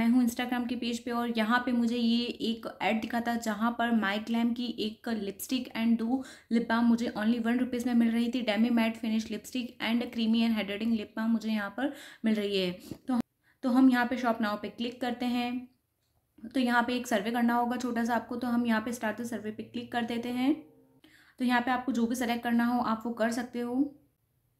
मैं हूँ इंस्टाग्राम के पेज पे और यहाँ पे मुझे ये एक ऐड दिखा था जहाँ पर माइक लैम की एक लिपस्टिक एंड दो लिप बाम मुझे ओनली वन रुपीज़ में मिल रही थी demi matte finish lipstick and creamy and hydrating lip balm मुझे यहाँ पर मिल रही है तो तो हम यहाँ पे शॉप नाव पे क्लिक करते हैं तो यहाँ पे एक सर्वे करना होगा छोटा सा आपको तो हम यहाँ पे स्टार्ट सर्वे पे क्लिक कर देते हैं तो यहाँ पे आपको जो भी सेलेक्ट करना हो आप वो कर सकते हो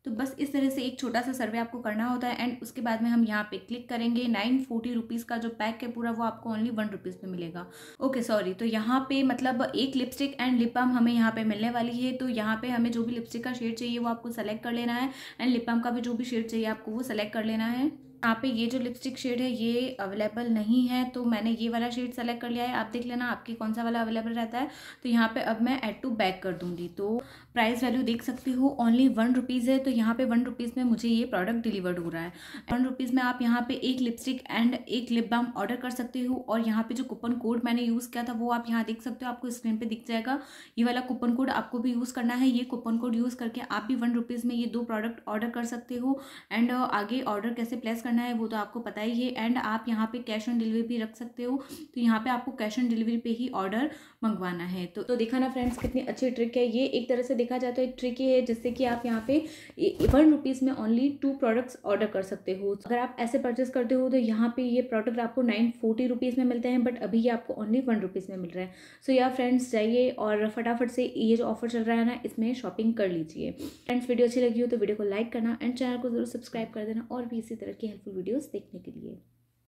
तो बस इस तरह से एक छोटा सा सर्वे आपको करना होता है एंड उसके बाद में हम यहाँ पे क्लिक करेंगे नाइन फोर्टी रुपीज़ का जो पैक है पूरा वो आपको ओनली वन रुपीज़ में मिलेगा ओके सॉरी तो यहाँ पे मतलब एक लिपस्टिक एंड लिप बाम हमें यहाँ पे मिलने वाली है तो यहाँ पे हमें जो भी लिपस्टिक का शेड चाहिए वो आपको सेलेक्ट कर लेना है एंड लिप बाम का भी जो भी शेड चाहिए आपको वो सेलेक्ट कर लेना है यहाँ पे ये जो लिपस्टिक शेड है ये अवेलेबल नहीं है तो मैंने ये वाला शेड सेलेक्ट कर लिया है आप देख लेना आपके कौन सा वाला अवेलेबल रहता है तो यहाँ पे अब मैं एड टू बैक कर दूँगी तो प्राइस वैल्यू देख सकती हो ओनली वन रुपीज़ है तो यहाँ पे वन रुपीज़ में मुझे ये प्रोडक्ट डिलीवर्ड हो रहा है वन रुपीज़ में आप यहाँ पे एक लिपस्टिक एंड एक लिप बाम ऑर्डर कर सकते हो और यहाँ पे जो कूपन कोड मैंने यूज़ किया था वो आप यहाँ देख सकते हो आपको स्क्रीन पर दिख जाएगा ये वाला कूपन कोड आपको भी यूज़ करना है ये कूपन कोड यूज़ करके आप भी वन रुपीज़ में ये दो प्रोडक्ट ऑर्डर कर सकते हो एंड आगे ऑर्डर कैसे प्लेस करना है वो तो आपको पता ही है एंड आप यहाँ पे कैश ऑन डिलीवरी भी रख सकते हो तो यहाँ पे आपको कैश ऑन डिलीवरी पे ही ऑर्डर मंगवाना है तो तो देखा ना फ्रेंड्स कितनी अच्छी ट्रिक है ये एक तरह से देखा जाता है ट्रिक ही है जिससे कि आप यहाँ पे वन रुपीज़ में ओनली टू प्रोडक्ट्स ऑर्डर कर सकते हो अगर आप ऐसे परचेस करते हो तो यहाँ पे ये प्रोडक्ट आपको नाइन फोर्टी रुपीज़ में मिलते हैं बट अभी ये आपको ओनली वन रुपीज़ में मिल रहा है सो या फ्रेंड्स जाइए और फटाफट से ये जो ऑफर चल रहा है ना इसमें शॉपिंग कर लीजिए फ्रेंड्स वीडियो अच्छी लगी हो तो वीडियो को लाइक करना एंड चैनल को जरूर सब्सक्राइब कर देना और भी इसी तरह की हेल्प हेल्पफुल वीडियोस देखने के लिए